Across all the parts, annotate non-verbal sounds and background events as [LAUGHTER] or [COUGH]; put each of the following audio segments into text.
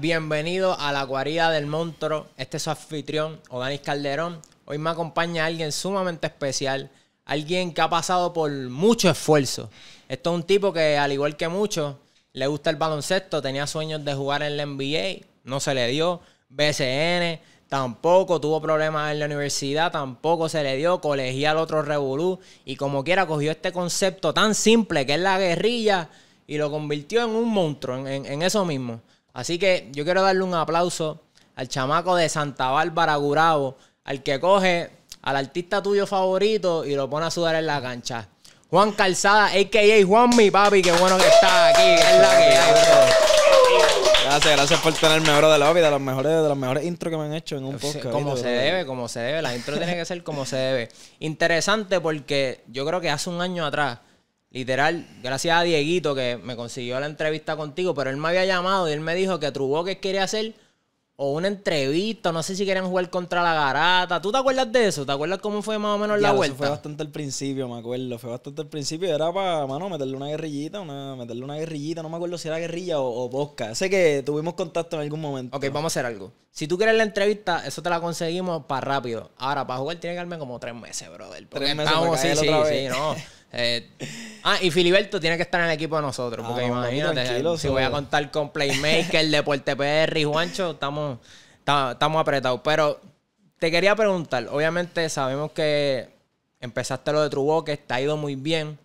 bienvenido a la guarida del monstruo. Este es su anfitrión, Odanis Calderón. Hoy me acompaña alguien sumamente especial, alguien que ha pasado por mucho esfuerzo. Esto es un tipo que, al igual que muchos, le gusta el baloncesto, tenía sueños de jugar en la NBA, no se le dio. BCN, tampoco tuvo problemas en la universidad, tampoco se le dio. al otro revolú. Y como quiera, cogió este concepto tan simple que es la guerrilla y lo convirtió en un monstruo, en eso mismo. Así que yo quiero darle un aplauso al chamaco de Santa Bárbara Gurabo, al que coge al artista tuyo favorito y lo pone a sudar en la cancha. Juan Calzada, a.k.a. Juan Mi papi, qué bueno que está aquí. Es Gracias, gracias por tenerme, bro, de la vida. los mejores, de los mejores intros que me han hecho en un podcast. Como se debe, como se debe. La intro tiene que ser como se debe. Interesante porque yo creo que hace un año atrás Literal, gracias a Dieguito que me consiguió la entrevista contigo, pero él me había llamado y él me dijo que que quería hacer o una entrevista, no sé si querían jugar contra la garata. ¿Tú te acuerdas de eso? ¿Te acuerdas cómo fue más o menos la eso vuelta? Fue bastante al principio, me acuerdo. Fue bastante al principio. Era para, mano, meterle una guerrillita, una, meterle una guerrillita. No me acuerdo si era guerrilla o, bosca. Sé que tuvimos contacto en algún momento. Ok, vamos a hacer algo. Si tú quieres la entrevista, eso te la conseguimos para rápido. Ahora, para jugar tiene que darme como tres meses, brother. Tres meses. sí, sí, sí, no. [LAUGHS] Eh, ah, y Filiberto tiene que estar en el equipo de nosotros, porque ah, imagínate, si voy a contar con Playmaker, Deporte PR y Juancho, estamos, estamos apretados. Pero te quería preguntar, obviamente sabemos que empezaste lo de Truboque, te ha ido muy bien,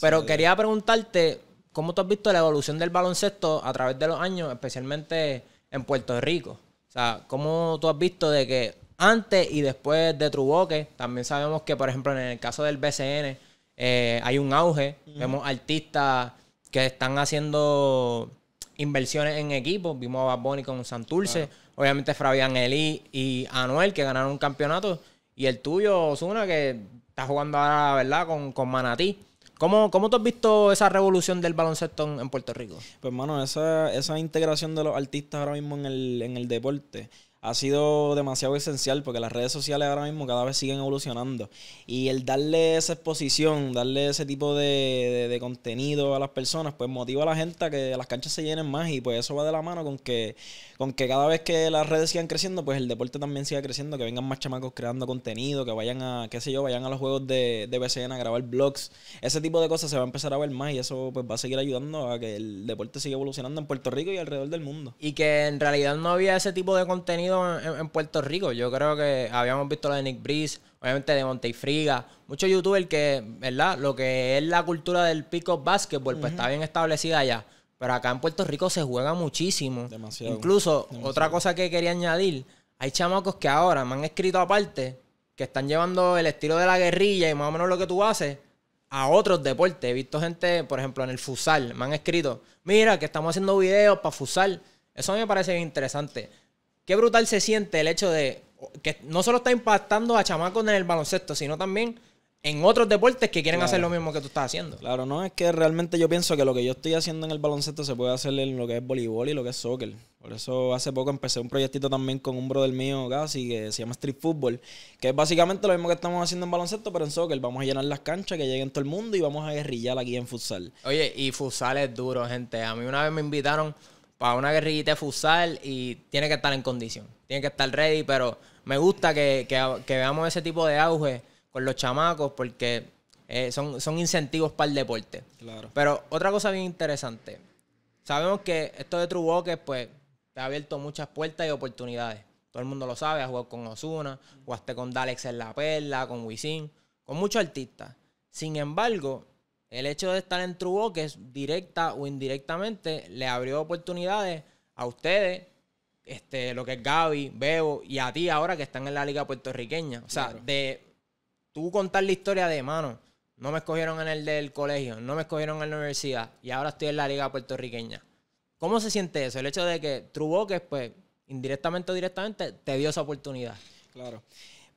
pero quería preguntarte cómo tú has visto la evolución del baloncesto a través de los años, especialmente en Puerto Rico. O sea, cómo tú has visto de que antes y después de Truboque, también sabemos que, por ejemplo, en el caso del BCN, eh, hay un auge. Vemos artistas que están haciendo inversiones en equipos. Vimos a Bad Bunny con Santurce. Obviamente Fabián Eli y Anuel que ganaron un campeonato. Y el tuyo, Osuna, que está jugando ahora, ¿verdad? Con, con Manatí. ¿Cómo, ¿Cómo tú has visto esa revolución del baloncesto en, Puerto Rico? Pues, hermano, esa, integración de los artistas ahora mismo el, en el deporte ha sido demasiado esencial porque las redes sociales ahora mismo cada vez siguen evolucionando. Y el darle esa exposición, darle ese tipo de, contenido a las personas, pues motiva a la gente a que las canchas se llenen más y pues eso va de la mano con que, con que cada vez que las redes sigan creciendo, pues el deporte también siga creciendo, que vengan más chamacos creando contenido, que vayan a, qué sé yo, vayan a los juegos de, de BCN a grabar blogs. Ese tipo de cosas se va a empezar a ver más y eso pues va a seguir ayudando a que el deporte siga evolucionando en Puerto Rico y alrededor del mundo. Y que en realidad no había ese tipo de contenido en, Puerto Rico. Yo creo que habíamos visto la de Nick Breeze, obviamente de Friga muchos youtubers que, ¿verdad? Lo que es la cultura del pick-up basketball, pues está bien establecida allá. Pero acá en Puerto Rico se juega muchísimo. Incluso, otra cosa que quería añadir, hay chamacos que ahora me han escrito aparte que están llevando el estilo de la guerrilla y más o menos lo que tú haces a otros deportes. He visto gente, por ejemplo, en el futsal, me han escrito, mira que estamos haciendo videos para futsal. Eso me parece interesante qué brutal se siente el hecho de que no solo está impactando a chamacos en el baloncesto, sino también en otros deportes que quieren hacer lo mismo que tú estás haciendo. Claro, no, es que realmente yo pienso que lo que yo estoy haciendo en el baloncesto se puede hacer en lo que es voleibol y lo que es soccer. Por eso hace poco empecé un proyectito también con un brother mío casi que se llama Street Football, que es básicamente lo mismo que estamos haciendo en baloncesto, pero en soccer. Vamos a llenar las canchas, que lleguen todo el mundo y vamos a guerrillar aquí en futsal. Oye, y futsal es duro, gente. A mí una vez me invitaron para una guerrillita de y tiene que estar en condición, tiene que estar ready, pero me gusta que, que, veamos ese tipo de auge con los chamacos porque eh, son, son incentivos para el deporte. Claro. Pero otra cosa bien interesante, sabemos que esto de True Walker, pues te ha abierto muchas puertas y oportunidades. Todo el mundo lo sabe, has jugado con Osuna, jugaste con Dalex en La Perla, con Wisin, con muchos artistas. Sin embargo, el hecho de estar en True que es directa o indirectamente, le abrió oportunidades a ustedes, este, lo que es Gaby, Bebo y a ti ahora que están en la liga puertorriqueña. O sea, de tú contar la historia de mano. No me escogieron en el del colegio, no me escogieron en la universidad y ahora estoy en la liga puertorriqueña. ¿Cómo se siente eso? El hecho de que True pues, indirectamente o directamente, te dio esa oportunidad. Claro.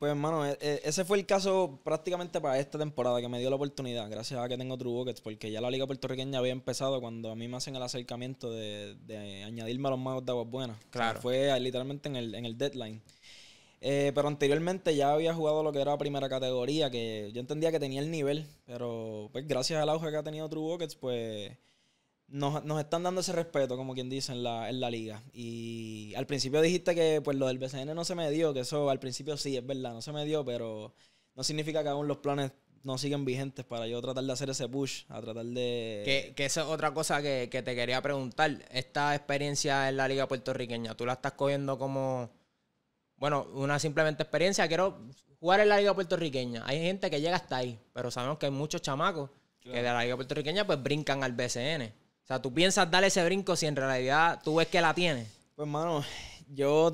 Pues, hermano, e, e, ese fue el caso prácticamente para esta temporada que me dio la oportunidad, gracias a que tengo True Buckets, porque ya la Liga Puertorriqueña había empezado cuando a mí me hacen el acercamiento de, de añadirme a los magos de Aguas Buenas. Claro. fue literalmente en el, deadline. Eh, pero anteriormente ya había jugado lo que era primera categoría, que yo entendía que tenía el nivel, pero pues gracias al auge que ha tenido True Buckets, pues nos, están dando ese respeto, como quien dice, en la, en la liga. Y al principio dijiste que pues lo del BCN no se me dio, que eso al principio sí, es verdad, no se me dio, pero no significa que aún los planes no siguen vigentes para yo tratar de hacer ese push, a tratar de... Que, esa es otra cosa que, te quería preguntar. Esta experiencia en la liga puertorriqueña, ¿tú la estás cogiendo como, bueno, una simplemente experiencia? Quiero jugar en la liga puertorriqueña. Hay gente que llega hasta ahí, pero sabemos que hay muchos chamacos que de la liga puertorriqueña pues brincan al BCN. O sea, tú piensas darle ese brinco si en realidad tú ves que la tienes. Pues, mano, yo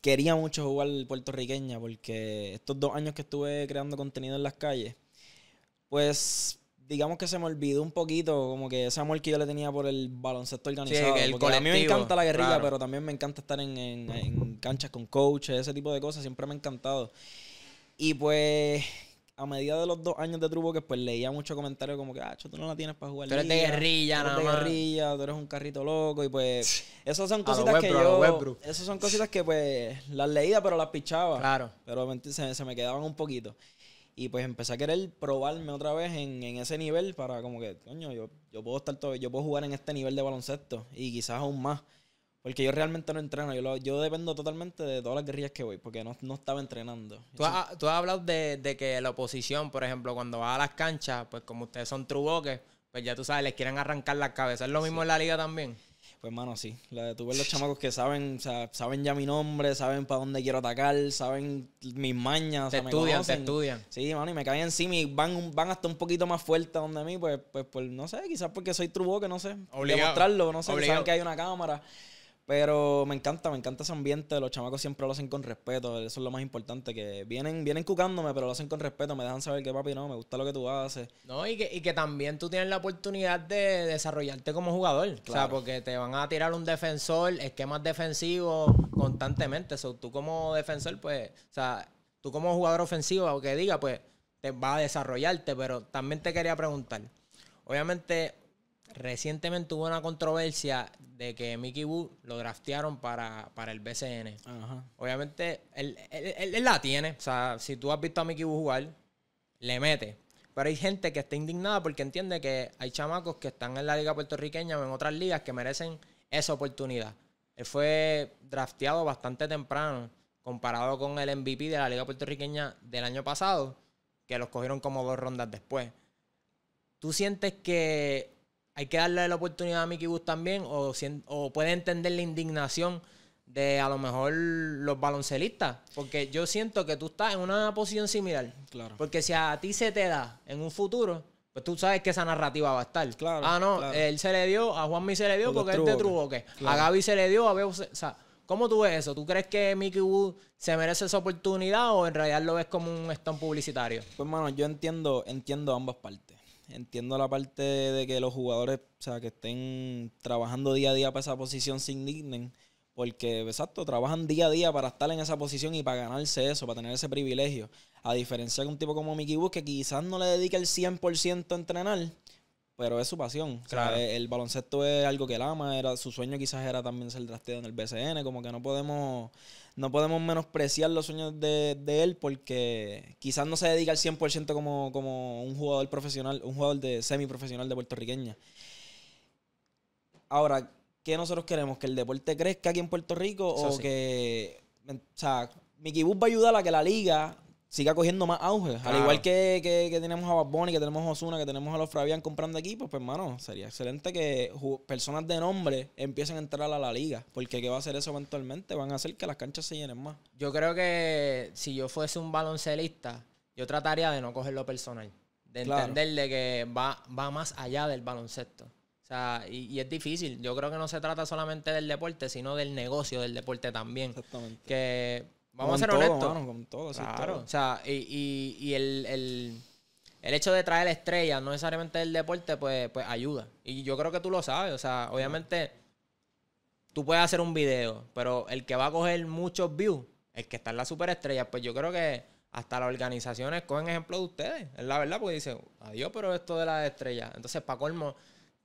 quería mucho jugar puertorriqueña porque estos dos años que estuve creando contenido en las calles, pues digamos que se me olvidó un poquito como que ese amor que yo le tenía por el baloncesto organizado. Sí, el a mí me encanta la guerrilla, pero también me encanta estar en, en, en, canchas con coaches, ese tipo de cosas, siempre me ha encantado. Y pues a medida de los dos años de truco que pues leía mucho comentarios como que, ah, tú no la tienes para jugar. Tú eres de guerrilla, eres guerrilla, tú eres un carrito loco. Y pues, esas son cositas que yo. Esas son cositas que pues las leía, pero las pichaba. Claro. Pero se, se me quedaban un poquito. Y pues empecé a querer probarme otra vez en, ese nivel para como que, coño, yo, yo puedo estar todo, yo puedo jugar en este nivel de baloncesto y quizás aún más. Porque yo realmente no entreno, yo, yo dependo totalmente de todas las guerrillas que voy, porque no, estaba entrenando. Tú has, ah, tú has hablado de, de, que la oposición, por ejemplo, cuando va a las canchas, pues como ustedes son truboques, pues ya tú sabes, les quieren arrancar la cabeza ¿Es lo mismo en la liga también? Pues, mano, sí. La, tú ves los chamacos que saben, saben ya mi nombre, saben para dónde quiero atacar, saben mis mañas. Te estudian, se estudian. Sí, mano, y me caen encima y van, van hasta un poquito más fuerte donde mí, pues, pues, pues no sé, quizás porque soy truboque, no sé. Obligado. Demostrarlo, no sé, saben que hay una cámara. Pero me encanta, me encanta ese ambiente. Los chamacos siempre lo hacen con respeto. Eso es lo más importante. Que vienen, vienen cucándome, pero lo hacen con respeto. Me dejan saber que, papi, no, me gusta lo que tú haces. No, y que, también tú tienes la oportunidad de desarrollarte como jugador. O sea, porque te van a tirar un defensor, esquemas defensivos constantemente. tú como defensor, pues, o sea, tú como jugador ofensivo, aunque diga, pues, te va a desarrollarte. Pero también te quería preguntar. Obviamente, recientemente hubo una controversia de que Mickey Wu lo draftearon para, para el BCN. Obviamente, él, la tiene. O sea, si tú has visto a Mickey Wood jugar, le mete. Pero hay gente que está indignada porque entiende que hay chamacos que están en la liga puertorriqueña o en otras ligas que merecen esa oportunidad. Él fue drafteado bastante temprano comparado con el MVP de la liga puertorriqueña del año pasado, que los cogieron como dos rondas después. ¿Tú sientes que hay que darle la oportunidad a Mickey Bus también, o, o puede entender la indignación de a lo mejor los baloncelistas, porque yo siento que tú estás en una posición similar. Claro. Porque si a ti se te da en un futuro, pues tú sabes que esa narrativa va a estar. Claro. Ah, no, él se le dio, a Juanmi se le dio porque, él te truboque. A Gaby se le dio, a Bebo se, o sea, ¿Cómo tú ves eso? ¿Tú crees que Mickey Wood se merece esa oportunidad o en realidad lo ves como un stand publicitario? Pues, bueno, yo entiendo, entiendo ambas partes. Entiendo la parte de que los jugadores, o sea, que estén trabajando día a día para esa posición se indignen, porque, exacto, trabajan día a día para estar en esa posición y para ganarse eso, para tener ese privilegio. A diferencia de un tipo como Mickey Bus, que quizás no le dedica el 100% a entrenar, pero es su pasión. el, baloncesto es algo que él ama, era, su sueño quizás era también ser drafteado en el BCN, como que no podemos, no podemos menospreciar los sueños de, él porque quizás no se dedica al 100% como, como un jugador profesional, un jugador de semiprofesional de puertorriqueña. Ahora, ¿qué nosotros queremos? ¿Que el deporte crezca aquí en Puerto Rico o que... O sea, Mickey Bus va a ayudar a que la liga siga cogiendo más auge. Al igual que, tenemos a Bad que tenemos a Osuna, que tenemos a los Fabián comprando equipos, pues, pues hermano, sería excelente que personas de nombre empiecen a entrar a la liga. Porque ¿qué va a hacer eso eventualmente? Van a hacer que las canchas se llenen más. Yo creo que si yo fuese un baloncelista, yo trataría de no coger lo personal. De entenderle que va, va más allá del baloncesto. O sea, y, es difícil. Yo creo que no se trata solamente del deporte, sino del negocio del deporte también. Exactamente. Que Vamos a ser honestos. con todo, claro. O sea, y, el, hecho de traer estrellas, no necesariamente del deporte, pues, pues ayuda. Y yo creo que tú lo sabes. O sea, obviamente, tú puedes hacer un video, pero el que va a coger muchos views, el que está en la superestrella, pues yo creo que hasta las organizaciones cogen ejemplo de ustedes. Es la verdad, porque dicen, adiós, pero esto de las estrellas. Entonces, para colmo,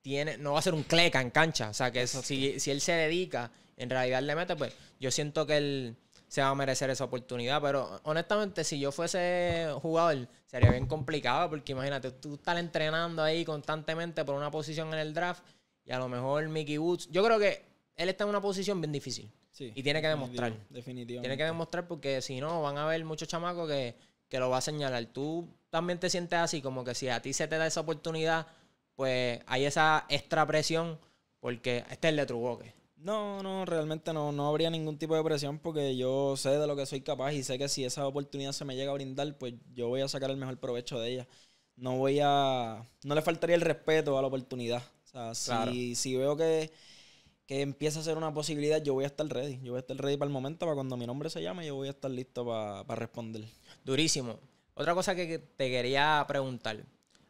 tiene, no va a ser un cleca en cancha. O sea, que si, si él se dedica, en realidad le mete, pues yo siento que él se va a merecer esa oportunidad. Pero honestamente, si yo fuese jugador, sería bien complicado porque imagínate, tú estar entrenando ahí constantemente por una posición en el draft y a lo mejor Mickey Woods. Yo creo que él está en una posición bien difícil. y tiene que demostrar. Definitivamente. Tiene que demostrar porque si no, van a haber muchos chamacos que, lo va a señalar. Tú también te sientes así, como que si a ti se te da esa oportunidad, pues hay esa extra presión porque este es el de Truboque. No, no, realmente no, no habría ningún tipo de presión porque yo sé de lo que soy capaz y sé que si esa oportunidad se me llega a brindar, pues yo voy a sacar el mejor provecho de ella. No voy a. No le faltaría el respeto a la oportunidad. O si, si veo que, empieza a ser una posibilidad, yo voy a estar ready. Yo voy a estar ready para el momento, para cuando mi nombre se llame, yo voy a estar listo para, para responder. Durísimo. Otra cosa que te quería preguntar.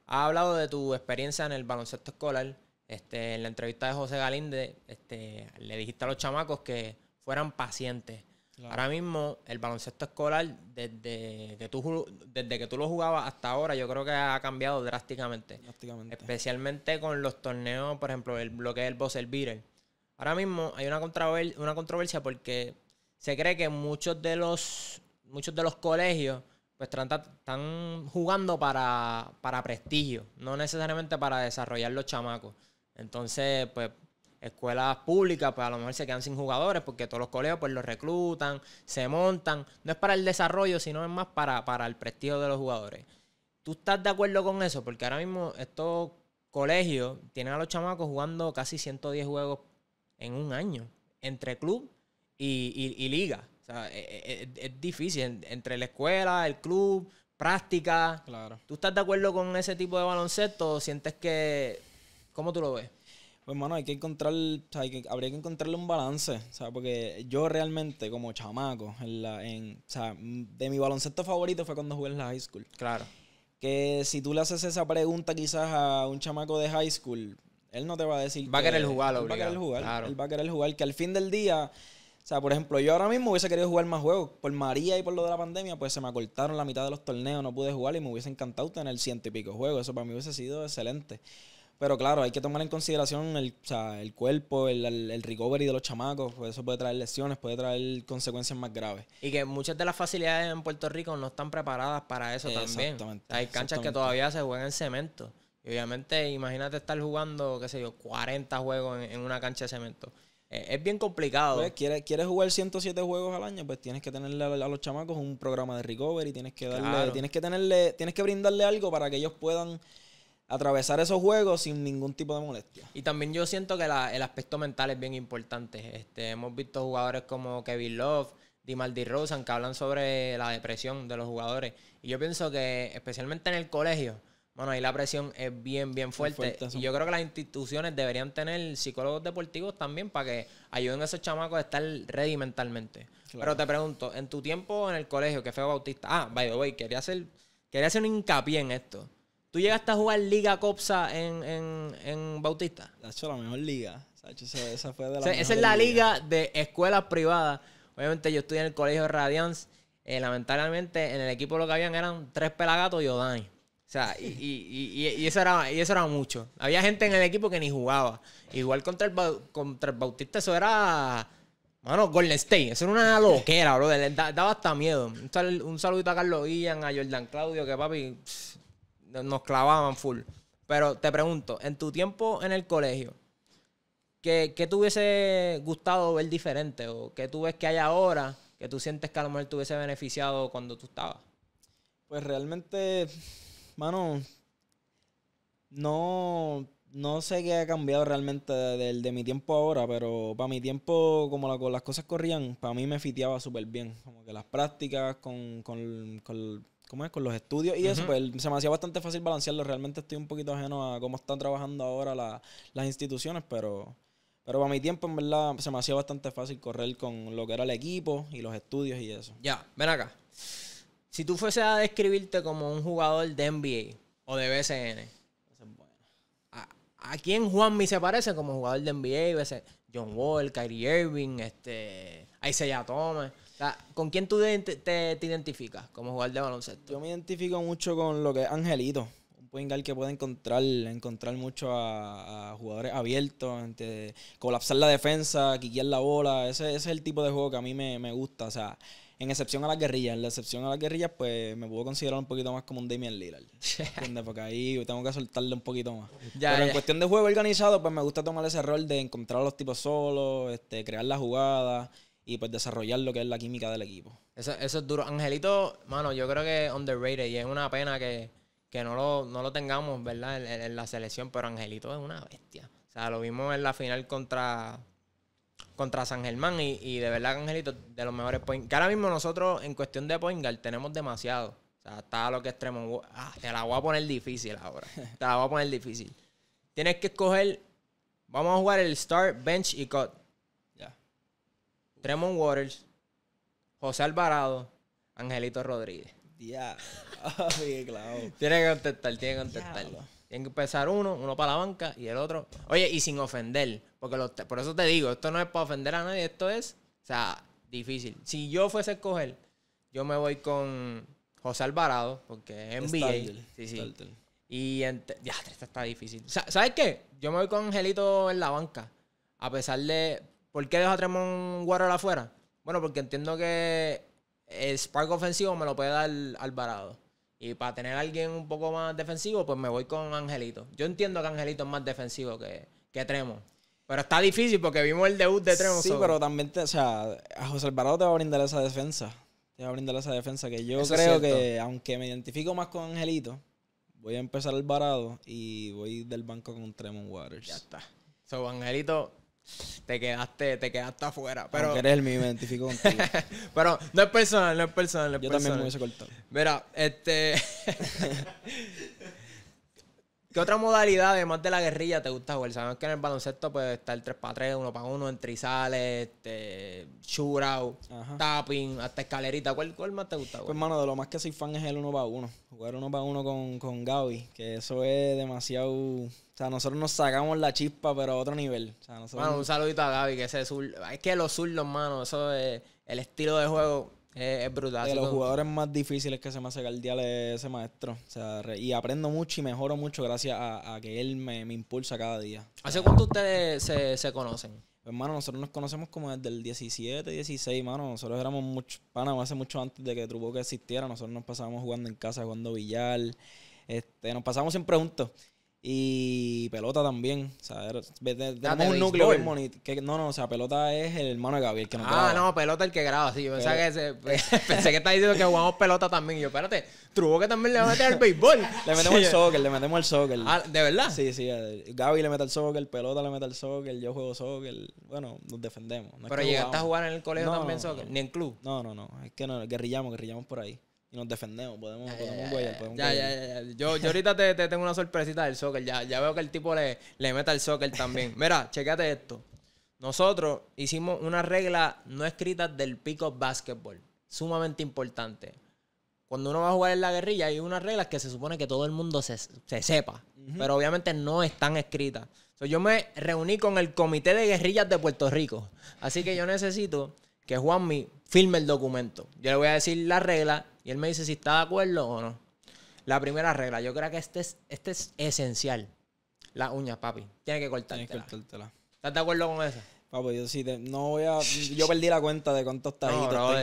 Has hablado de tu experiencia en el baloncesto escolar este, en la entrevista de José Galinde, este, le dijiste a los chamacos que fueran pacientes. Ahora mismo, el baloncesto escolar, desde que, tú, desde que tú lo jugabas hasta ahora, yo creo que ha cambiado drásticamente. Especialmente con los torneos, por ejemplo, el, bloque del Ahora mismo hay una, controversia, porque se cree que muchos de los, muchos de los colegios pues están jugando para, para prestigio, no necesariamente para desarrollar los chamacos. Entonces, pues escuelas públicas, pues a lo mejor se quedan sin jugadores porque todos los colegios pues los reclutan, se montan. No es para el desarrollo, sino es más para, para el prestigio de los jugadores. ¿Tú estás de acuerdo con eso? Porque ahora mismo estos colegios tienen a los chamacos jugando casi 110 juegos en un año, entre club y, y, liga. O sea, e, e, e, es, difícil, entre la escuela, el club, práctica. Claro. ¿Tú estás de acuerdo con ese tipo de baloncesto sientes que ¿Cómo tú lo ves? Pues, mano, hay que encontrar, hay que, habría que encontrarle un balance, ¿sabes? Porque yo realmente, como chamaco, en de mi baloncesto favorito fue cuando jugué en la high school. Claro. Que si tú le haces esa pregunta quizás a un chamaco de high school, él no te va a decir. Va a querer jugar, Va a querer jugar. Él va a querer jugar, que al fin del día. O sea, por ejemplo, yo ahora mismo hubiese querido jugar más juegos. Por María y por lo de la pandemia, pues se me acortaron la mitad de los torneos, no pude jugar y me hubiese encantado tener ciento y pico juegos. Eso para mí hubiese sido excelente. Pero claro, hay que tomar en consideración el, o sea, el cuerpo, el, el, recovery de los chamacos, pues eso puede traer lesiones, puede traer consecuencias más graves. Y que muchas de las facilidades en Puerto Rico no están preparadas para eso también. exactamente, Hay canchas que todavía se juegan en cemento. Y obviamente, imagínate estar jugando, qué sé yo, 40 juegos en, una cancha de cemento. Eh, es bien complicado. Pues, ¿quieres, jugar 107 juegos al año? Pues tienes que tenerle a, los chamacos un programa de recovery, tienes que darle, tienes que tenerle, tienes que brindarle algo para que ellos puedan atravesar esos juegos sin ningún tipo de molestia. Y también yo siento que el aspecto mental es bien importante. Este, hemos visto jugadores como Kevin Love, Dimaldi Rosen, que hablan sobre la depresión de los jugadores. Y yo pienso que, especialmente en el colegio, bueno, ahí la presión es bien, bien fuerte. y yo creo que las instituciones deberían tener psicólogos deportivos también para que ayuden a esos chamacos a estar ready mentalmente. Pero te pregunto, en tu tiempo en el colegio, que fue Bautista, ah, by the way, quería hacer, quería hacer un hincapié en esto. ¿Tú llegaste a jugar Liga Copsa en, en, en Bautista? la mejor liga. esa, fue es la liga, de escuelas privadas. Obviamente yo estudié en el colegio de Radiance. Eh, lamentablemente en el equipo lo que habían eran tres pelagatos y Odani. O sea, y, eso era, y eso era mucho. Había gente en el equipo que ni jugaba. Igual contra el, contra el Bautista, eso era. Bueno Golden State. Eso era una loquera, bro. daba hasta miedo. Un, saludo saludito a Carlos Ian, a Jordan Claudio, que papi nos clavaban full. Pero te pregunto, en tu tiempo en el colegio, ¿qué, qué te hubiese gustado ver diferente? ¿O qué tú ves que hay ahora que tú sientes que a lo mejor te hubiese beneficiado cuando tú estabas? Pues realmente, mano, no, no sé qué ha cambiado realmente del de, mi tiempo ahora, pero para mi tiempo, como las cosas corrían, para mí me fiteaba súper bien. Como que las prácticas con, con, con ¿cómo es? Con los estudios y eso, pues se me hacía bastante fácil balancearlo. Realmente estoy un poquito ajeno a cómo están trabajando ahora las instituciones, pero, pero para mi tiempo, en verdad, se me hacía bastante fácil correr con lo que era el equipo y los estudios y eso. Ya, ven acá. Si tú fuese a describirte como un jugador de NBA o de BCN, ¿a, a Juan Juanmi se parece como jugador de NBA y BCN? John Wall, Kyrie Irving, este, Isaiah Thomas. O sea, ¿Con quién tú te, te, identificas como jugador de baloncesto? Yo me identifico mucho con lo que es Angelito. Un point guard que puede encontrar, encontrar mucho a, jugadores abiertos, entre, colapsar la defensa, quiquear la bola. Ese, ese, es el tipo de juego que a mí me, me gusta. O sea, en excepción a las guerrillas, en la excepción a las guerrillas, pues me puedo considerar un poquito más como un Damian Lillard. [LAUGHS] Porque ahí tengo que soltarle un poquito más. Pero en cuestión de juego organizado, pues me gusta tomar ese rol de encontrar a los tipos solos, este, crear la jugada y pues desarrollar lo que es la química del equipo. Eso, es duro. Angelito, mano, yo creo que underrated y es una pena que, no, lo, tengamos, ¿verdad? en la selección, pero Angelito es una bestia. O sea, lo vimos en la final contra contra San Germán. Y, de verdad, Angelito, de los mejores Que ahora mismo nosotros, en cuestión de point tenemos demasiado. O sea, está lo que extremo. Waters ah, te la voy a poner difícil ahora. Te la voy a poner difícil. Tienes que escoger. Vamos a jugar el start, bench y cut. Ya. Tremont Waters, José Alvarado, Angelito Rodríguez. Ya. [LAUGHS] tiene que contestar, tiene que contestarlo. Tienen que empezar uno, uno para la banca y el otro. Oye, y sin ofender. Porque por eso te digo, esto no es para ofender a nadie, esto es, o sea, difícil. Si yo fuese a escoger, yo me voy con José Alvarado, porque es NBA. sí, sí. Y ya, esta está difícil. ¿Sabes qué? Yo me voy con Angelito en la banca. A pesar de. ¿Por qué dejo a Tremón Warrior afuera? Bueno, porque entiendo que el spark ofensivo me lo puede dar Alvarado. Y para tener a alguien un poco más defensivo, pues me voy con Angelito. Yo entiendo que Angelito es más defensivo que, que Pero está difícil porque vimos el debut de Tremo. Sí, pero también, o sea, a José Alvarado te va a brindar esa defensa. Te va a brindar esa defensa que yo creo que, aunque me identifico más con Angelito, voy a empezar el Alvarado y voy del banco con Tremon Waters. Ya está. So, Angelito, te quedaste, te quedaste afuera. Pero eres el mío, me identifico contigo. [LAUGHS] pero no es personal, no es personal. Yo también me hubiese cortado. Mira, este. [LAUGHS] ¿Qué otra modalidad, además de la guerrilla, te gusta jugar? Sabes que en el baloncesto puede estar 3 para 3, 1 x 1, entrizales, trizales, este, shootout, tapping, hasta escalerita. ¿Cuál, cuál más te gusta jugar? Pues, mano, de lo más que soy fan es el 1 x 1. Jugar 1 x 1 con, con Gaby, que eso es demasiado... O sea, nosotros nos sacamos la chispa, pero a otro nivel. O sea, nosotros... Mano, un saludito a Gaby, que ese sur... Es que los zurdos, mano, eso es el estilo de juego es brutal. De los jugadores más difíciles que se me hace cardial es ese maestro. y aprendo mucho y mejoro mucho gracias a, que él me, impulsa cada día. ¿Hace cuánto ustedes se, se conocen? Hermano, nosotros nos conocemos como desde el 17, 16, hermano. Nosotros éramos mucho, pana, hace mucho antes de que Truboque existiera. Nosotros nos pasábamos jugando en casa, jugando billar. Este, nos pasábamos siempre juntos. Y pelota también. O sea, ah, tenemos un núcleo bonito. Que, no, no, o sea, pelota es el hermano de Gabriel que no Ah, no, pelota el que graba, sí. Yo que pues, [LAUGHS] pensé que está diciendo que jugamos pelota también. Y yo, espérate, Trubo que también le va a meter al béisbol. [LAUGHS] le metemos el soccer, le metemos el soccer. Ah, ¿de verdad? Sí, sí. Eh, Gaby le mete el soccer, pelota le mete el soccer, yo juego soccer. Bueno, nos defendemos. Pero llegaste a jugar en el colegio también soccer, ni en club. No, no, no. Es que no, guerrillamos, guerrillamos por ahí y nos defendemos, podemos, podemos, ya, podemos ya, ya, Yo, yo ahorita te, tengo una sorpresita del soccer, ya, ya veo que el tipo le, le el soccer también. [LAUGHS] Mira, chequate esto. Nosotros hicimos una regla no escrita del pico up basketball, sumamente importante. Cuando uno va a jugar en la guerrilla hay unas reglas que se supone que todo el mundo se, sepa, pero obviamente no están escritas. yo me reuní con el Comité de Guerrillas de Puerto Rico, así que yo necesito que Juanmi firme el documento. Yo le voy a decir la regla y él me dice si está de acuerdo o no. La primera regla, yo creo que este es, este es esencial. la uña papi. Tienes que cortártela. ¿Estás de acuerdo con eso? Papi, yo sí, no voy a... Yo perdí la cuenta de cuántos tajitos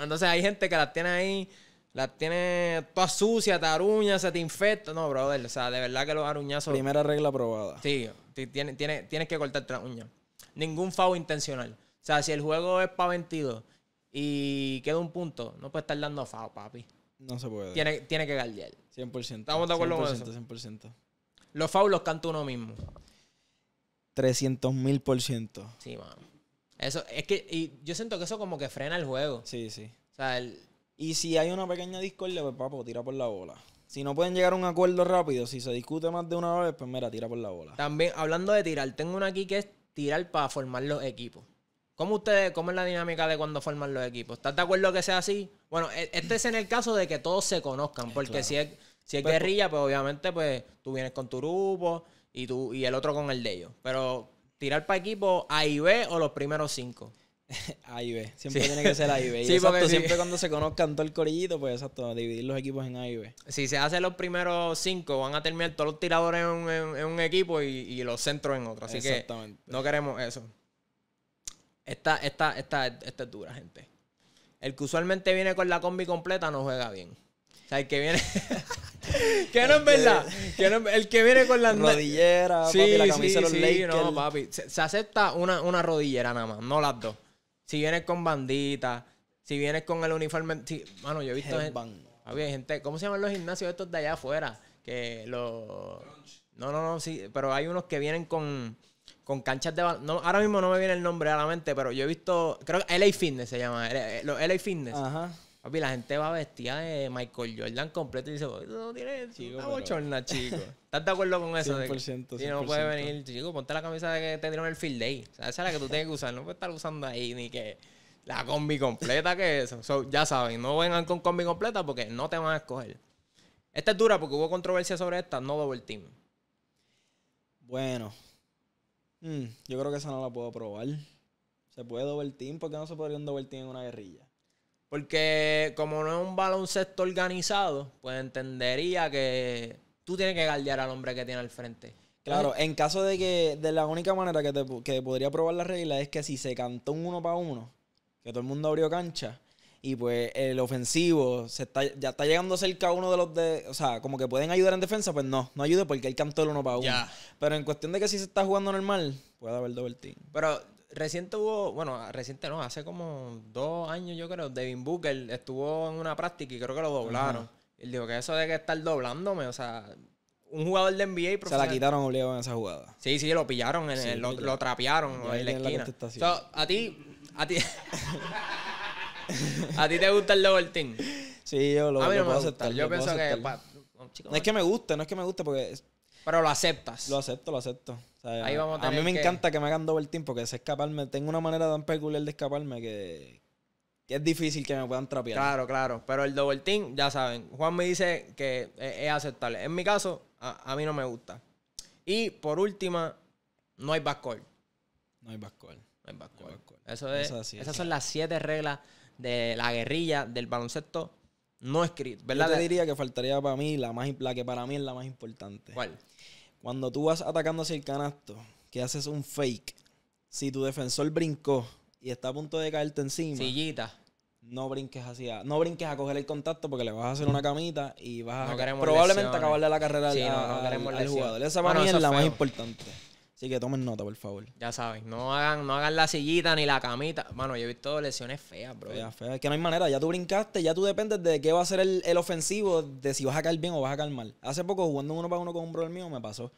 Entonces hay gente que las tiene ahí, las tiene sucia te taruña se te infecta. No, brother, o sea, de verdad que los aruñazos... Primera regla aprobada. Sí, tienes, que cortarte las uña Ningún foul intencional. O sea, si el juego es para 22 y queda un punto, no puede estar dando FAO, papi. No se puede. Tiene, tiene que guardiar. 100%. ¿Estamos de acuerdo con eso? 100%. Los faos los canta uno mismo. 300 mil por ciento. Sí, mano. Eso, es que y yo siento que eso como que frena el juego. Sí, sí. O sea, el... Y si hay una pequeña discordia, pues papo, tira por la bola. Si no pueden llegar a un acuerdo rápido, si se discute más de una vez, pues mira, tira por la bola. También, hablando de tirar, tengo una aquí que es tirar para formar los equipos. ¿Cómo ustedes, cómo es la dinámica de cuando forman los equipos? ¿Estás de acuerdo que sea así? Bueno, e, este es en el caso de que todos se conozcan, eh, porque si es, si es guerrilla, pues obviamente pues tú vienes con tu grupo y tú y el otro con el de ellos. Pero tirar para equipo A y B o los primeros cinco. [LAUGHS] A y B, siempre tiene que ser A y B. [LAUGHS] sí, porque siempre cuando se conozcan todo el corillito, pues exacto, dividir los equipos en A y B. Si se hacen los primeros cinco, van a terminar todos los tiradores en, un equipo y, y, los centros en otro. Así que no queremos eso. Esta, esta, esta, esta es dura, gente. El que usualmente viene con la combi completa no juega bien. O sea, el que viene. [LAUGHS] que no es verdad. [LAUGHS] el que viene con la rodillera, sí, la sí, No, papi. Se, acepta una, una, rodillera nada más, no las dos. Si vienes con bandita, si vienes con el uniforme. mano, yo he visto. Gente, gente. ¿Cómo se llaman los gimnasios estos de allá afuera? Que los. No, no, no, sí. Pero hay unos que vienen con con canchas de no, ahora mismo no me viene el nombre a la mente, pero yo he visto, creo que LA Fitness se llama, eh, eh, LA Fitness. Ajá. Papi, la gente va vestida de Michael Jordan completo y dice, no tiene chico, una bochorna, [LAUGHS] chico. ¿Estás de acuerdo con eso? 100%, Y no puede venir, chico, ponte la camisa de que te dieron el field day. O sea, esa es la que tú tienes que usar. No puedes estar usando ahí ni que la combi completa que es. So, ya saben, no vengan con combi completa porque no te van a escoger. Esta es dura porque hubo controversia sobre esta, no double team. Bueno, Mm, yo creo que esa no la puedo probar. ¿Se puede doble team? ¿Por qué no se podría un doble team en una guerrilla? Porque como no es un baloncesto organizado, pues entendería que tú tienes que galdear al hombre que tiene al frente. Claro, en caso de que de la única manera que, te, que podría probar la regla es que si se cantó un uno para uno, que todo el mundo abrió cancha, y pues el ofensivo se está, ya está llegando cerca uno de los de. O sea, como que pueden ayudar en defensa, pues no, no ayuda porque él cantó el uno para uno. Pero en cuestión de que si se está jugando normal, puede haber doble team. Pero recién hubo, bueno, reciente no, hace como dos años yo creo, Devin Booker estuvo en una práctica y creo que lo doblaron. Y Él dijo que eso de que estar doblándome, o sea, un jugador de NBA Se la quitaron obligado en esa jugada. Sí, sí, lo pillaron, en el, lo, trapearon en la a ti, a ti. [LAUGHS] [LAUGHS] ¿A ti te gusta el team? Sí, yo lo, a no Aceptar, yo pienso que. no, es que me guste, no es que me guste porque. pero lo aceptas. Lo acepto, lo acepto. a, mí me encanta que me hagan team porque es escaparme. Tengo una manera tan peculiar de escaparme que, es difícil que me puedan trapear. Claro, claro. Pero el double team, ya saben. Juan me dice que es, aceptable. En mi caso, a, mí no me gusta. Y por última, no hay backcourt. No hay backcourt. No hay backcourt. Eso es, esas son las siete reglas de la guerrilla, del baloncesto no escrito. ¿verdad? Yo te diría que faltaría para mí la, más, que para mí es la más importante. ¿Cuál? Cuando tú vas atacando hacia el canasto, que haces un fake, si tu defensor brincó y está a punto de caerte encima. Sillita no brinques hacia, no brinques a coger el contacto porque le vas a hacer una camita y vas a probablemente acabarle la carrera al, jugador. Esa para es la más importante. Así que tomen nota, por favor. Ya saben, no hagan, no hagan la sillita ni la camita. Mano, yo he visto lesiones feas, bro. Feas, feas. Que no hay manera. Ya tú brincaste, ya tú dependes de qué va a ser el, ofensivo, de si vas a caer bien o vas a caer mal. Hace poco, jugando uno para uno con un brother mío, me pasó.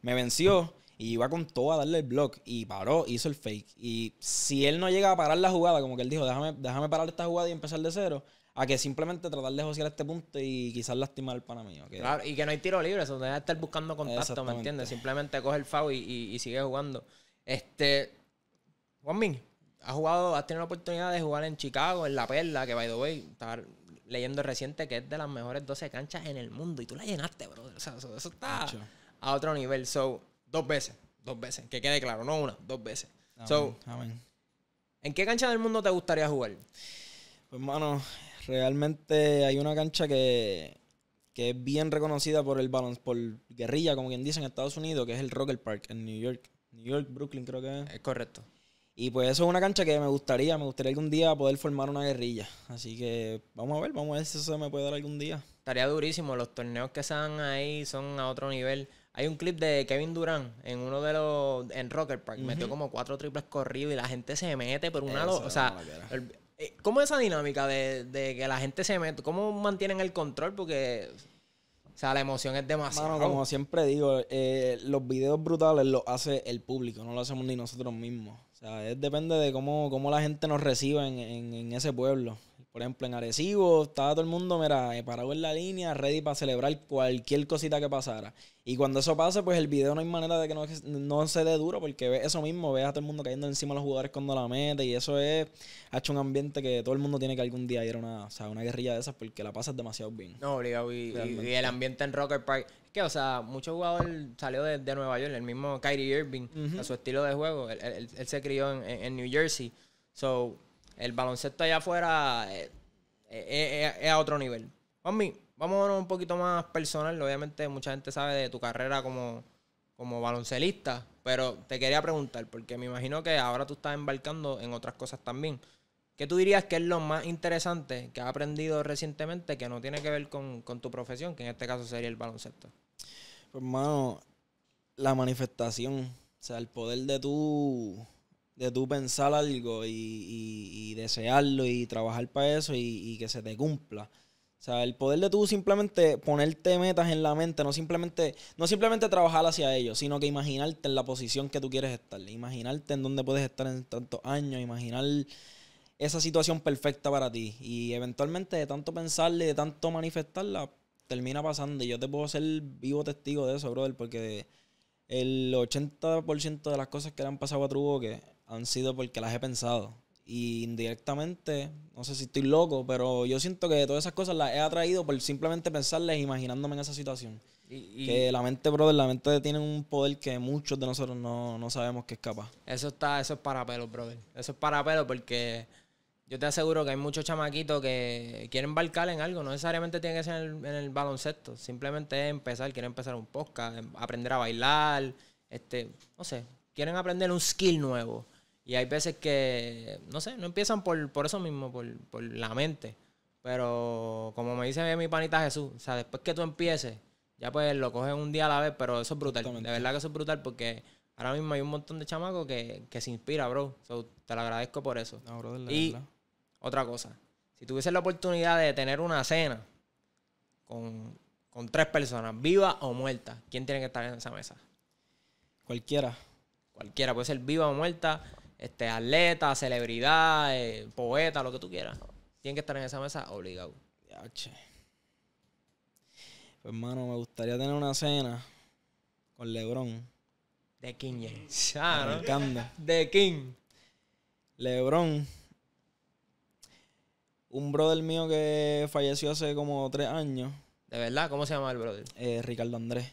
Me venció y iba con todo a darle el block. Y paró, hizo el fake. Y si él no llega a parar la jugada, como que él dijo, déjame, déjame parar esta jugada y empezar de cero, a que simplemente tratar de josear este punto y quizás lastimar al pana Claro, y que no hay tiro libre, eso debe estar buscando contacto, ¿me entiendes? Simplemente coge el fao y, sigue jugando. Este, Juanmin, has jugado, has tenido la oportunidad de jugar en Chicago, en La Perla, que by the way, estaba leyendo reciente que es de las mejores 12 canchas en el mundo y tú la llenaste, bro. O sea, eso, está a otro nivel. So, dos veces, dos veces, que quede claro, no una, dos veces. so, amén. ¿en qué cancha del mundo te gustaría jugar? Pues, hermano, Realmente hay una cancha que, es bien reconocida por el balance, por guerrilla, como quien dice en Estados Unidos, que es el Rocker Park en New York. New York, Brooklyn, creo que es. Es correcto. Y pues eso es una cancha que me gustaría, me gustaría algún día poder formar una guerrilla. Así que vamos a ver, vamos a ver si eso se me puede dar algún día. Estaría durísimo, los torneos que se dan ahí son a otro nivel. Hay un clip de Kevin Durant en uno de los. en Rocker Park, metió como cuatro triples corridos y la gente se mete por una. lado, o sea, eh, ¿Cómo esa dinámica de, de que la gente se mete? ¿Cómo mantienen el control? Porque o sea, la emoción es demasiado. como siempre digo, eh, los videos brutales los hace el público, no lo hacemos ni nosotros mismos. O sea, es, depende de cómo, cómo la gente nos reciba en, en, ese pueblo. Por ejemplo, en Arecibo estaba todo el mundo, mira, eh, parado en la línea, ready para celebrar cualquier cosita que pasara. Y cuando eso pase, pues el video no hay manera de que no, se dé duro, porque ve eso mismo, ves a todo el mundo cayendo encima de los jugadores cuando la mete, y eso es, ha hecho un ambiente que todo el mundo tiene que algún día ir a una, o una guerrilla de esas, porque la pasas demasiado bien. No, obligado, y, el ambiente en Rocker Park. Es que, o sea, mucho jugador salió de, Nueva York, el mismo Kyrie Irving, a su estilo de juego, él, se crió en, New Jersey. So, el baloncesto allá afuera eh, eh, eh, es, a otro nivel. Juanmi, vámonos un poquito más personal. Obviamente mucha gente sabe de tu carrera como, como baloncelista, pero te quería preguntar, porque me imagino que ahora tú estás embarcando en otras cosas también. ¿Qué tú dirías que es lo más interesante que has aprendido recientemente que no tiene que ver con, tu profesión, que en este caso sería el baloncesto? Pues, hermano, la manifestación, o sea, el poder de tú, de tú pensar algo y, desearlo y trabajar para eso y, que se te cumpla. O sea, el poder de tú simplemente ponerte metas en la mente, no simplemente, no simplemente trabajar hacia ello, sino que imaginarte en la posición que tú quieres estar, imaginarte en dónde puedes estar en tantos años, imaginar esa situación perfecta para ti. Y eventualmente de tanto pensarla y de tanto manifestarla, termina pasando. Y yo te puedo ser vivo testigo de eso, brother, porque el 80% de las cosas que le han pasado a Trubo que han sido porque las he pensado. Y indirectamente, no sé si estoy loco, pero yo siento que todas esas cosas las he atraído por simplemente pensarles e imaginándome en esa situación. Y, que la mente, brother, la mente tiene un poder que muchos de nosotros no, sabemos que es capaz. Eso está, eso es para pelo, brother. Eso es para pelo porque yo te aseguro que hay muchos chamaquitos que quieren embarcar en algo. No necesariamente tiene que ser en el, baloncesto. Simplemente empezar, quieren empezar un podcast, em, aprender a bailar, este, no sé, quieren aprender un skill nuevo. Y hay veces que, no sé, no empiezan por, por eso mismo, por, la mente. Pero como me dice mi panita Jesús, o sea, después que tú empieces, ya pues lo coges un día a la vez, pero eso es brutal. De verdad que eso es brutal porque ahora mismo hay un montón de chamacos que, se inspira, bro. te lo agradezco por eso. y otra cosa, si tuvieses la oportunidad de tener una cena con, con tres personas, viva o muerta, ¿quién tiene que estar en esa mesa? Cualquiera. Cualquiera, puede ser viva o muerta este, atleta, celebridad, eh, poeta, lo que tú quieras. Tienen que estar en esa mesa obligado. Ya, Pues, hermano, me gustaría tener una cena con Lebron. De King James. Ah, ¿no? De King. Lebron. Un brother mío que falleció hace como tres años. ¿De verdad? ¿Cómo se llama el brother? Eh, Ricardo Andrés.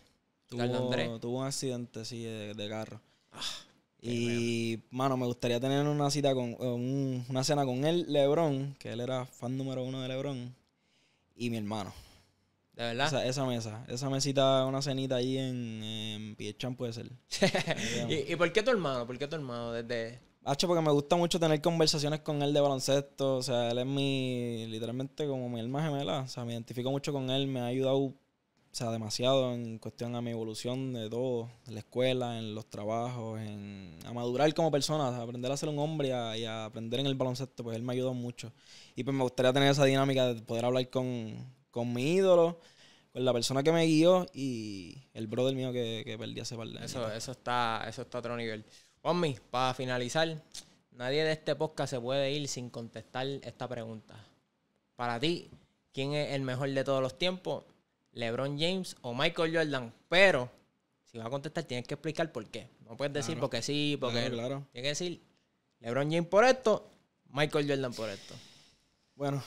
Ricardo Andrés. Tuvo un accidente, sí, de, de carro. Ah. Y, mano, me gustaría tener una cita con eh, una cena con él, Lebron, que él era fan número uno de Lebron, y mi hermano. ¿De verdad? Esa, esa mesa, esa mesita, una cenita ahí en, en puede ser. [LAUGHS] ¿Y, ¿Y, por qué tu hermano? ¿Por qué tu hermano? Desde... porque me gusta mucho tener conversaciones con él de baloncesto. O sea, él es mi, literalmente como mi hermano gemela. O sea, me identifico mucho con él, me ha ayudado o sea, demasiado en cuestión a mi evolución de todo, en la escuela, en los trabajos, en a madurar como persona, aprender a ser un hombre y a, aprender en el baloncesto, pues él me ayudó mucho. Y pues me gustaría tener esa dinámica de poder hablar con, mi ídolo, con la persona que me guió y el brother mío que, perdí hace par Eso, eso, está, eso está a otro nivel. Juanmi, para finalizar, nadie de este podcast se puede ir sin contestar esta pregunta. Para ti, ¿quién es el mejor de todos los tiempos? LeBron James o Michael Jordan. Pero si vas a contestar, tienes que explicar por qué. No puedes decir porque sí, porque. Tienes que decir LeBron James por esto, Michael Jordan por esto. Bueno,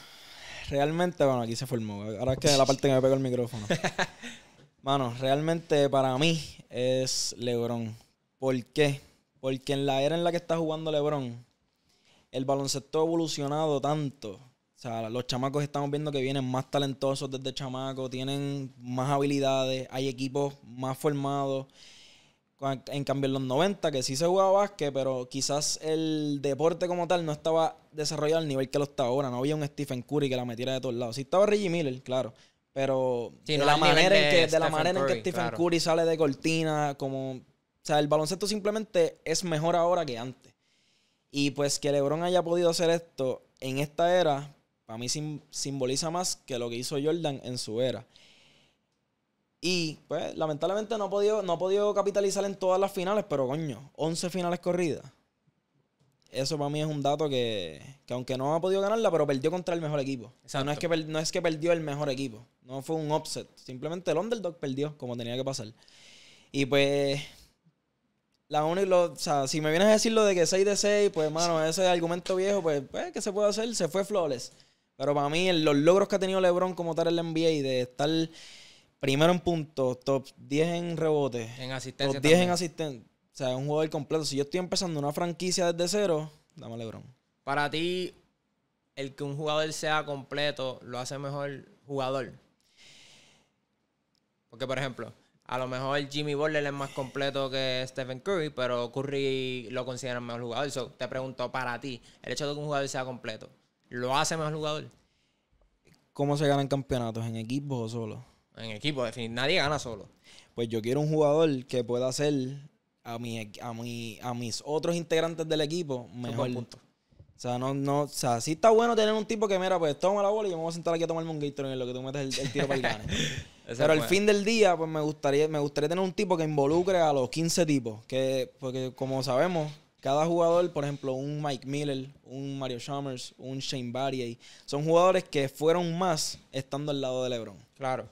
realmente, bueno, aquí se formó. Ahora es que la parte que me pegó el micrófono. [LAUGHS] Mano, realmente para mí es LeBron. ¿Por qué? Porque en la era en la que está jugando LeBron, el baloncesto ha evolucionado tanto o sea, los chamacos estamos viendo que vienen más talentosos desde chamaco, tienen más habilidades, hay equipos más formados. En cambio, en los 90, que sí se jugaba básquet, pero quizás el deporte como tal no estaba desarrollado al nivel que lo está ahora. No había un Stephen Curry que la metiera de todos lados. Sí estaba Reggie Miller, claro. Pero de, la manera en que, la manera Stephen Curry sale de cortina, como. O sea, el baloncesto simplemente es mejor ahora que antes. Y pues que LeBron haya podido hacer esto en esta era, a mí simboliza más que lo que hizo Jordan en su era. Y pues lamentablemente no ha podido, no ha podido capitalizar en todas las finales, pero coño, 11 finales corridas. Eso para mí es un dato que, aunque no ha podido ganarla, pero perdió contra el mejor equipo. O sea, no es, que no es que perdió el mejor equipo. No fue un offset. Simplemente el underdog perdió como tenía que pasar. Y pues la única, o sea, si me vienes a decir lo de que 6 de 6, pues, mano, ese argumento viejo, pues, pues, ¿qué se puede hacer? Se fue flores pero para mí, los logros que ha tenido LeBron como tal en la NBA de estar primero en puntos, top 10 en rebote, en asistencia top 10 en asistencia, o sea, es un jugador completo. Si yo estoy empezando una franquicia desde cero, dame a LeBron. Para ti, el que un jugador sea completo lo hace mejor jugador. Porque, por ejemplo, a lo mejor Jimmy Butler es más completo que Stephen Curry, pero Curry lo considera mejor jugador. Eso te pregunto, para ti, el hecho de que un jugador sea completo, lo hace mejor jugador. ¿Cómo se gana en campeonatos? ¿En equipo o solo? En equipo, fin, Nadie gana solo. Pues yo quiero un jugador que pueda hacer a, mi, a, a mis otros integrantes del equipo mejor. Punto. O sea, no, no, o sea, sí está bueno tener un tipo que, mira, pues toma la bola y yo me voy a sentar aquí a tomarme un Gatorade en lo que tú metes el, tiro para el gane. [LAUGHS] Pero al fin del día, pues me gustaría, me gustaría tener un tipo que involucre a los 15 tipos. Que, porque como sabemos, cada jugador, por ejemplo, un Mike Miller, un Mario Chalmers, un Shane Barry, son jugadores que fueron más estando al lado de LeBron. Claro.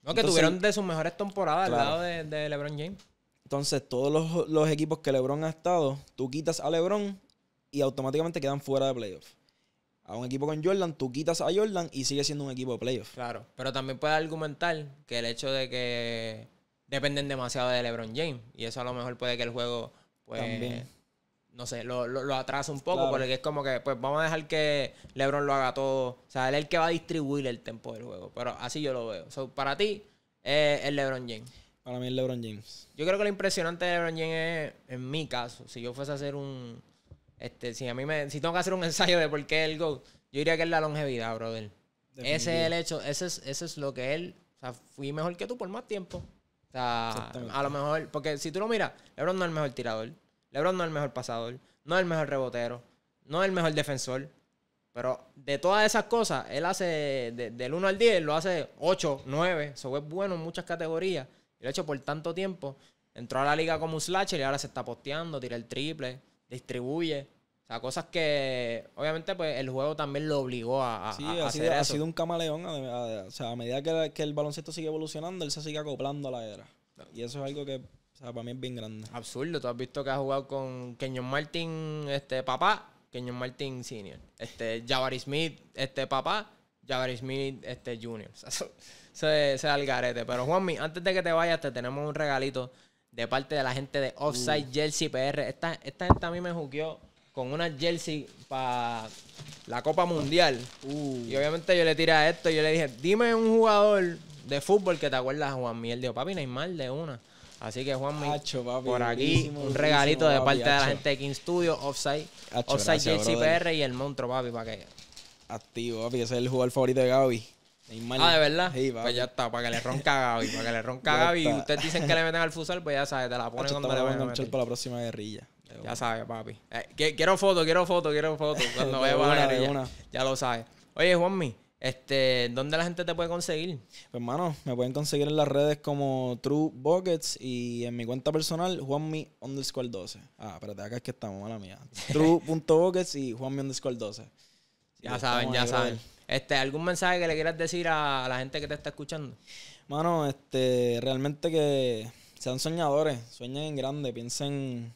No, que tuvieron de sus mejores temporadas al lado de, LeBron James. Entonces, todos los, equipos que LeBron ha estado, tú quitas a LeBron y automáticamente quedan fuera de playoffs A un equipo con Jordan, tú quitas a Jordan y sigue siendo un equipo de playoffs Claro, pero también puedes argumentar que el hecho de que dependen demasiado de LeBron James y eso a lo mejor puede que el juego también. Pues, no sé, lo, lo, atrasa un poco porque es como que pues vamos a dejar que LeBron lo haga todo. O sea, él es el que va a distribuir el tempo del juego, pero así yo lo veo. para ti eh, es el LeBron James. Para mí es LeBron James. Yo creo que lo impresionante de LeBron James es, en mi caso, si yo fuese a hacer un este, si a mí me si tengo que hacer un [LAUGHS] ensayo de por qué él go, yo diría que es la longevidad, brother. Ese es el hecho, ese es, ese es lo que él, o sea, fui mejor que tú por más tiempo. O a lo mejor, porque si tú lo miras, LeBron no es el mejor tirador, LeBron no es el mejor pasador, no es el mejor rebotero, no es el mejor defensor, pero de todas esas cosas, él hace de, del 1 al 10, lo hace 8, 9, eso es bueno en muchas categorías, y lo ha hecho por tanto tiempo. Entró a la liga como un slasher y ahora se está posteando, tira el triple, distribuye. O sea, cosas que obviamente pues el juego también lo obligó a, a, sí, ha sido, un camaleón. o sea, a medida que, el baloncesto sigue evolucionando, él se sigue acoplando a la era. Y eso es algo que o sea, para mí es bien grande. Absurdo. Tú has visto que ha jugado con Kenyon Martin, este, papá, Kenyon Martin Senior. Este, Jabari Smith, este, papá, Jabari Smith, este, Junior. [LAUGHS] O sea, eso, es, el garete. Pero Juanmi, antes de que te vayas, te tenemos un regalito de parte de la gente de Offside uh. Jersey PR. Esta, esta gente a mí me juqueó con una jersey para la Copa Mundial. Uh. Y obviamente yo le tiré a esto y yo le dije, dime un jugador de fútbol que te acuerdas, Juan Miel. Dijo, papi, no hay mal de una. Así que Juan Miel, por aquí un regalito de parte de la gente de King Studio, Offside, Offside jersey PR y el monstruo, papi, para que... Activo, papi, ese es el jugador favorito de Gaby. Ah, de verdad. pues ya está, para que le ronca a Gaby, para que le ronca a Gaby. Y ustedes dicen que le meten al futsal, pues ya sabes, te la ponen van para la próxima guerrilla. Ya sabes, papi. Eh, quiero foto, quiero foto, quiero foto. [LAUGHS] Cuando vaya a ya, lo sabes. Oye, Juanmi, este, ¿dónde la gente te puede conseguir? Pues, hermano, me pueden conseguir en las redes como True Buckets y en mi cuenta personal, Juanmi underscore 12. Ah, espérate, acá es que estamos, mala mía. [LAUGHS] True.buckets y Juanmi underscore 12. ya saben, ya saben. Este, ¿algún mensaje que le quieras decir a, la gente que te está escuchando? Mano, este, realmente que sean soñadores, sueñen en grande, piensen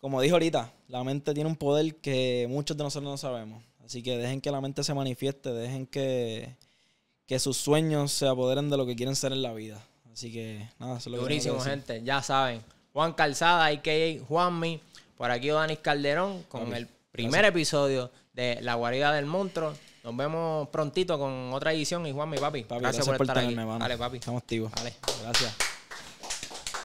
como dijo ahorita, la mente tiene un poder que muchos de nosotros no sabemos. Así que dejen que la mente se manifieste, dejen que, que sus sueños se apoderen de lo que quieren ser en la vida. Así que nada, se lo Durísimo, gente, ya saben. Juan Calzada, a.k.a. Juanmi, por aquí Danis Calderón con el primer episodio de La Guarida del Monstruo. Nos vemos prontito con otra edición. Y Juanmi, papi, papi gracias, por, estar Dale, papi. Estamos activos. Dale. Gracias.